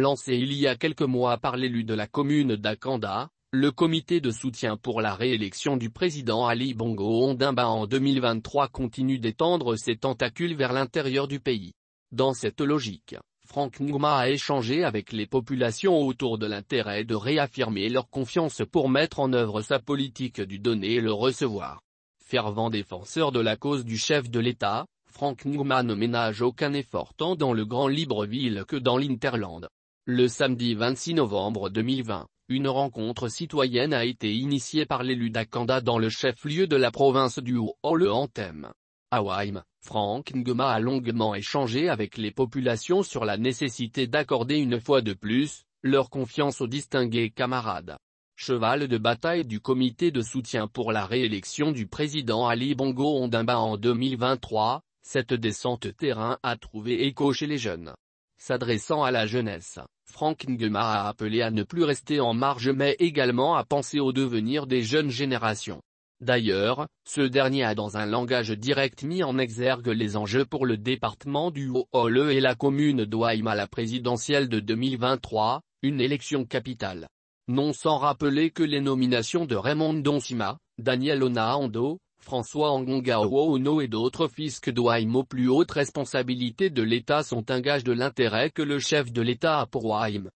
lancé il y a quelques mois par l'élu de la commune d'Akanda, le comité de soutien pour la réélection du président Ali Bongo Ondimba en 2023 continue d'étendre ses tentacules vers l'intérieur du pays. Dans cette logique, Frank Ngouma a échangé avec les populations autour de l'intérêt de réaffirmer leur confiance pour mettre en œuvre sa politique du donner et le recevoir. Fervent défenseur de la cause du chef de l'État, Frank Ngouma ne ménage aucun effort tant dans le Grand Libreville que dans l'Interland. Le samedi 26 novembre 2020, une rencontre citoyenne a été initiée par l'élu d'Akanda dans le chef-lieu de la province du haut le à Waim, Frank Ngoma a longuement échangé avec les populations sur la nécessité d'accorder une fois de plus, leur confiance aux distingués camarades. Cheval de bataille du comité de soutien pour la réélection du président Ali Bongo Ondimba en 2023, cette descente terrain a trouvé écho chez les jeunes. S'adressant à la jeunesse, Frank Ngema a appelé à ne plus rester en marge mais également à penser au devenir des jeunes générations. D'ailleurs, ce dernier a dans un langage direct mis en exergue les enjeux pour le département du haut Hole et la commune d'Oaïma à la présidentielle de 2023, une élection capitale. Non sans rappeler que les nominations de Raymond Doncima, Daniel Onaando. François Angonga Ono et d'autres fils que aux plus hautes responsabilités de l'État sont un gage de l'intérêt que le chef de l'État a pour Waïm.